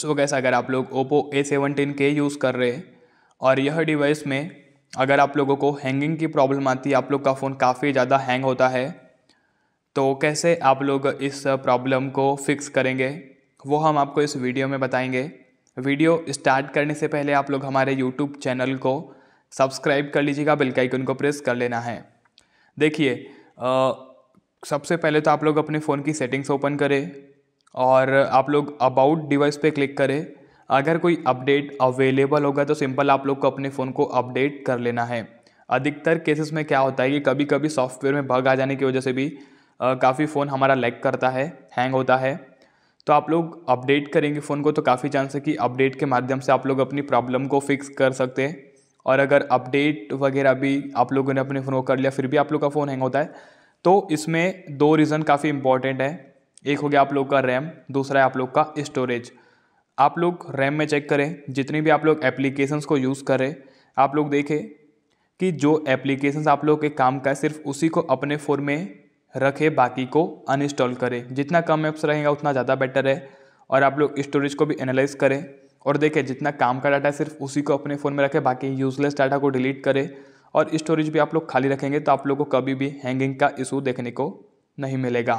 सो कैसे अगर आप लोग ओप्पो ए सेवनटीन के यूज़ कर रहे हैं और यह डिवाइस में अगर आप लोगों को हैंगिंग की प्रॉब्लम आती है आप लोग का फ़ोन काफ़ी ज़्यादा हैंग होता है तो कैसे आप लोग इस प्रॉब्लम को फिक्स करेंगे वो हम आपको इस वीडियो में बताएंगे वीडियो स्टार्ट करने से पहले आप लोग हमारे यूट्यूब चैनल को सब्सक्राइब कर लीजिएगा बेल का आइकन को प्रेस कर लेना है देखिए सबसे पहले तो आप लोग अपने फ़ोन की सेटिंग्स ओपन करें और आप लोग अबाउट डिवाइस पे क्लिक करें अगर कोई अपडेट अवेलेबल होगा तो सिंपल आप लोग को अपने फ़ोन को अपडेट कर लेना है अधिकतर केसेस में क्या होता है कि कभी कभी सॉफ्टवेयर में बग आ जाने की वजह से भी काफ़ी फ़ोन हमारा लैग करता है हैंग होता है तो आप लोग अपडेट करेंगे फ़ोन को तो काफ़ी चांस है कि अपडेट के माध्यम से आप लोग अपनी प्रॉब्लम को फिक्स कर सकते हैं और अगर अपडेट वगैरह भी आप लोगों ने अपने फ़ोन को कर लिया फिर भी आप लोग का फ़ोन हैंग होता है तो इसमें दो रीज़न काफ़ी इंपॉर्टेंट है एक हो गया आप लोग का रैम दूसरा है आप लोग का स्टोरेज आप लोग रैम में चेक करें जितनी भी आप लोग एप्लीकेशंस को यूज़ करें आप लोग देखें कि जो एप्लीकेशंस आप लोग के काम का है सिर्फ उसी को अपने फ़ोन में रखें बाकी को अनइंस्टॉल करें जितना कम ऐप्स रहेगा उतना ज़्यादा बेटर है और आप लोग स्टोरेज को भी एनालाइज करें और देखें जितना काम का डाटा है सिर्फ उसी को अपने फ़ोन में रखें बाकी यूज़लेस डाटा को डिलीट करें और स्टोरेज भी आप लोग खाली रखेंगे तो आप लोग को कभी भी हैंगिंग का इशू देखने को नहीं मिलेगा